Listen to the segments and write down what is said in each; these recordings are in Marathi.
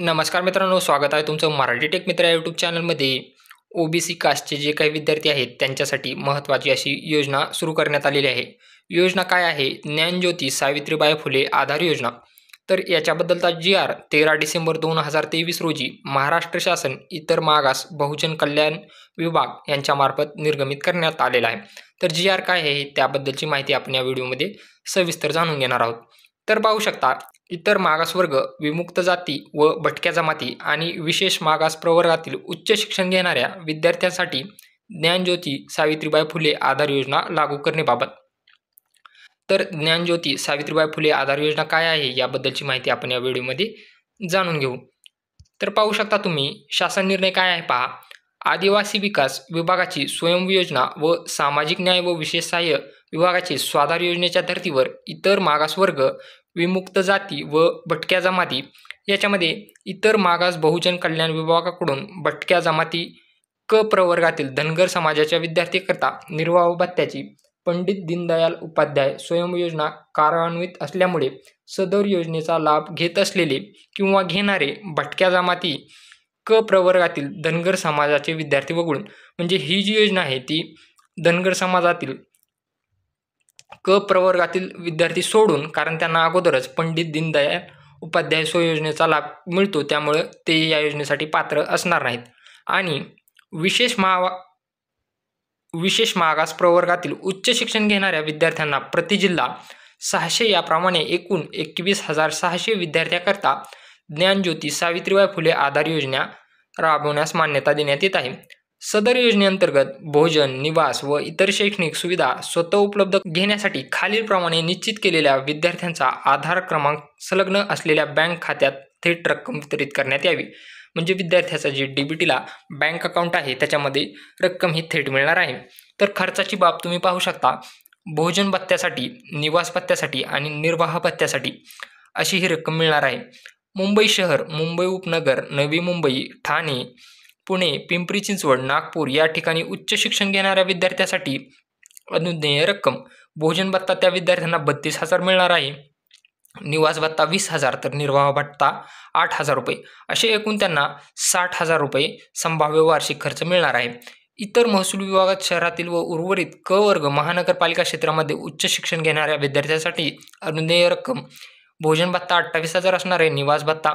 नमस्कार मित्रांनो स्वागत आहे तुमचं मराठी टेक मित्र यूट्यूब चॅनलमध्ये ओ बी सी कास्टचे जे काही विद्यार्थी आहेत त्यांच्यासाठी महत्त्वाची अशी योजना सुरू करण्यात आलेली आहे योजना काय आहे ज्ञानज्योती सावित्रीबाई फुले आधार योजना तर याच्याबद्दलचा जी आर तेरा डिसेंबर दोन हजार तेवीस रोजी महाराष्ट्र शासन इतर मागास बहुजन कल्याण विभाग यांच्यामार्फत निर्गमित करण्यात आलेला आहे तर जी आर काय आहे त्याबद्दलची माहिती आपण या व्हिडिओमध्ये सविस्तर जाणून घेणार आहोत तर पाहू शकता इतर मागासवर्ग विमुक्त जाती व भटक्या जमाती आणि विशेष मागास प्रवर्गातील उच्च शिक्षण घेणाऱ्या विद्यार्थ्यांसाठी ज्ञानज्योती सावित्रीबाई फुले आधार योजना लागू करण्याबाबत तर ज्ञानज्योती सावित्रीबाई फुले आधार योजना काय आहे याबद्दलची माहिती आपण या व्हिडिओमध्ये जाणून घेऊ तर पाहू शकता तुम्ही शासन निर्णय काय आहे पहा आदिवासी विकास विभागाची स्वयं योजना व सामाजिक न्याय व विशेष सहाय्य विभागाची स्वाधार योजनेच्या धर्तीवर इतर मागासवर्ग विमुक्त जाती व भटक्या जमाती याच्यामध्ये इतर मागास बहुजन कल्याण विभागाकडून भटक्या जमाती क प्रवर्गातील धनगर समाजाच्या विद्यार्थीकरता निर्वाह भत्त्याची पंडित दीनदयाल उपाध्याय स्वयं योजना कार्यान्वित असल्यामुळे सदर योजनेचा लाभ घेत असलेले किंवा घेणारे भटक्या जमाती क प्रवर्गातील धनगर समाजाचे विद्यार्थी वगळून म्हणजे ही जी योजना आहे ती धनगर समाजातील क प्रवर्गातील विद्यार्थी सोडून कारण त्यांना अगोदरच पंडित दीनदयाळ उपाध्याय योजनेचा लाभ मिळतो त्यामुळे ते या योजनेसाठी पात्र असणार नाहीत आणि विशेष महावा विशेष मागास प्रवर्गातील उच्च शिक्षण घेणाऱ्या विद्यार्थ्यांना प्रति जिल्हा सहाशे याप्रमाणे एकूण एकवीस हजार सहाशे विद्यार्थ्याकरता ज्ञानज्योती सावित्रीबाई फुले आधार योजना राबवण्यास मान्यता देण्यात येत आहे सदर योजनेअंतर्गत भोजन निवास व इतर शैक्षणिक सुविधा स्वतः उपलब्ध घेण्यासाठी खालीलप्रमाणे निश्चित केलेल्या विद्यार्थ्यांचा आधार क्रमांक संलग्न असलेल्या बँक खात्यात थेट रक्कम वितरित करण्यात यावी म्हणजे विद्यार्थ्याचा जे डीबीटीला बँक अकाउंट आहे त्याच्यामध्ये रक्कम ही थेट मिळणार आहे तर खर्चाची बाब तुम्ही पाहू शकता भोजन भत्त्यासाठी निवास भत्त्यासाठी आणि निर्वाह भत्त्यासाठी अशी ही रक्कम मिळणार आहे मुंबई शहर मुंबई उपनगर नवी मुंबई ठाणे पुणे पिंपरी चिंचवड नागपूर या ठिकाणी उच्च शिक्षण घेणाऱ्या विद्यार्थ्यासाठी अनुज्ञेय रक्कम भोजन भत्ता त्या विद्यार्थ्यांना बत्तीस हजार मिळणार आहे निवास भत्ता वीस हजार तर निर्वाह भत्ता आठ हजार रुपये असे एकूण त्यांना साठ हजार रुपये संभाव्य वार्षिक खर्च मिळणार आहे इतर महसूल विभागात शहरातील व उर्वरित क वर्ग महानगरपालिका क्षेत्रामध्ये उच्च शिक्षण घेणाऱ्या विद्यार्थ्यांसाठी अनुज्ञेय रक्कम भोजन भत्ता अठ्ठावीस हजार असणार आहे निवास भत्ता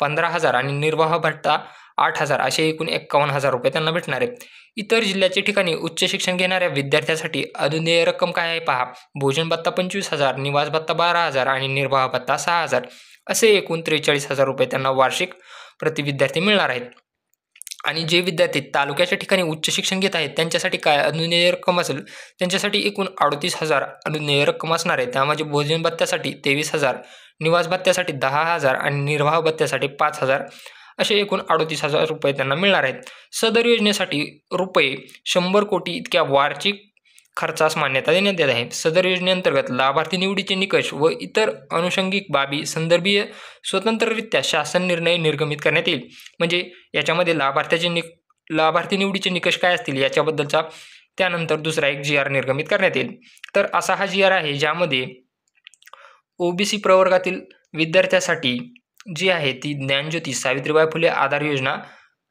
पंधरा हजार आणि निर्वाह भत्ता आठ हजार असे एकूण एक्कावन्न हजार रुपये त्यांना भेटणार आहे इतर जिल्ह्याच्या ठिकाणी उच्च शिक्षण घेणाऱ्या विद्यार्थ्यासाठी अनुदेय रक्कम काय आहे पहा भोजन भत्ता पंचवीस हजार निवास भत्ता बारा हजार आणि निर्वाह भत्ता सहा हजार असे एकूण त्रेचाळीस हजार रुपये त्यांना वार्षिक प्रति विद्यार्थी मिळणार आहेत आणि जे विद्यार्थी तालुक्याच्या ठिकाणी उच्च शिक्षण घेत आहेत त्यांच्यासाठी काय अनुनेय रक्कम असेल त्यांच्यासाठी एकूण अडतीस हजार अनुनेय रक्कम असणार आहे त्यामध्ये भोजन भत्त्यासाठी तेवीस हजार निवास भत्त्यासाठी दहा हजार आणि निर्वाह भत्त्यासाठी पाच हजार असे एकूण अडोतीस हजार रुपये त्यांना मिळणार आहेत सदर योजनेसाठी रुपये शंभर कोटी इतक्या वार्षिक खर्चास मान्यता देण्यात येत आहे सदर योजनेअंतर्गत लाभार्थी निवडीचे निकष व इतर अनुषंगिक बाबी संदर्भीय स्वतंत्ररित्या शासन निर्णय निर्गमित करण्यात येईल म्हणजे याच्यामध्ये लाभार्थ्याचे नि लाभार्थी निवडीचे निकष काय असतील याच्याबद्दलचा त्यानंतर दुसरा एक जी आर निर्गमित करण्यात येईल तर असा हा जी आर आहे ज्यामध्ये ओबीसी प्रवर्गातील विद्यार्थ्यासाठी जी आहे ती ज्ञानज्योती सावित्रीबाई फुले आधार योजना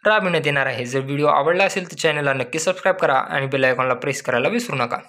राबविण्यात येणार आहे जर व्हिडिओ आवडला असेल तर चॅनलला नक्की सबस्क्राईब करा आणि बेल आयकॉनला प्रेस करायला विसरू नका